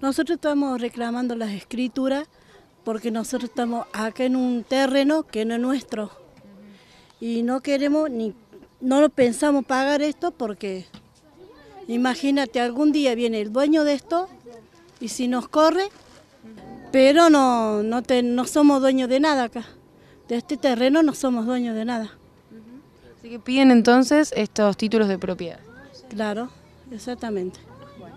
Nosotros estamos reclamando las escrituras porque nosotros estamos acá en un terreno que no es nuestro y no queremos ni no lo pensamos pagar esto porque imagínate algún día viene el dueño de esto y si nos corre, pero no no, no somos dueños de nada acá. De este terreno no somos dueños de nada. Así que piden entonces estos títulos de propiedad. Claro, exactamente.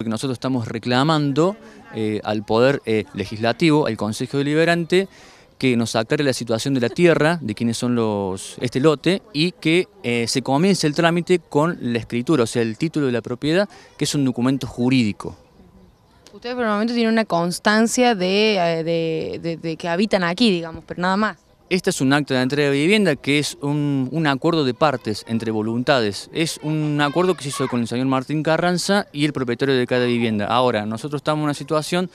Nosotros estamos reclamando eh, al Poder eh, Legislativo, al Consejo Deliberante, que nos aclare la situación de la tierra, de quiénes son los este lote, y que eh, se comience el trámite con la escritura, o sea, el título de la propiedad, que es un documento jurídico. Ustedes por el momento tienen una constancia de que habitan aquí, digamos, pero nada más. Este es un acto de entrega de vivienda que es un, acuerdo de partes entre voluntades. Es un acuerdo que se hizo con el señor Martín Carranza y el propietario de cada vivienda. Ahora, nosotros estamos en una situación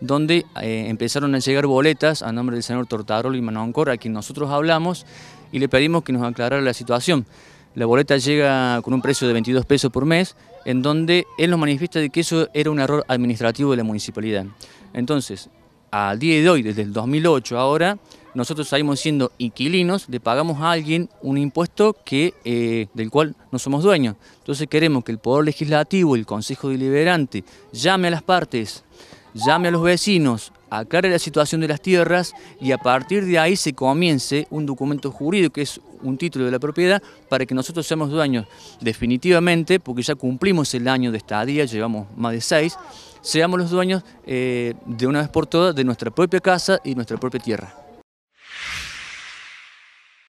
donde eh, empezaron a llegar boletas a nombre del señor Tortarol y Manoncor, a quien nosotros hablamos, y le pedimos que nos aclarara la situación. La boleta llega con un precio de 22 pesos por mes, en donde él nos manifiesta de que eso era un error administrativo de la municipalidad. Entonces, al día de hoy, desde el 2008 ahora, nosotros salimos siendo inquilinos, le pagamos a alguien un impuesto que, eh, del cual no somos dueños. Entonces queremos que el Poder Legislativo, el Consejo Deliberante, llame a las partes, llame a los vecinos, aclare la situación de las tierras y a partir de ahí se comience un documento jurídico que es un título de la propiedad para que nosotros seamos dueños definitivamente, porque ya cumplimos el año de estadía, llevamos más de seis, seamos los dueños eh, de una vez por todas de nuestra propia casa y nuestra propia tierra.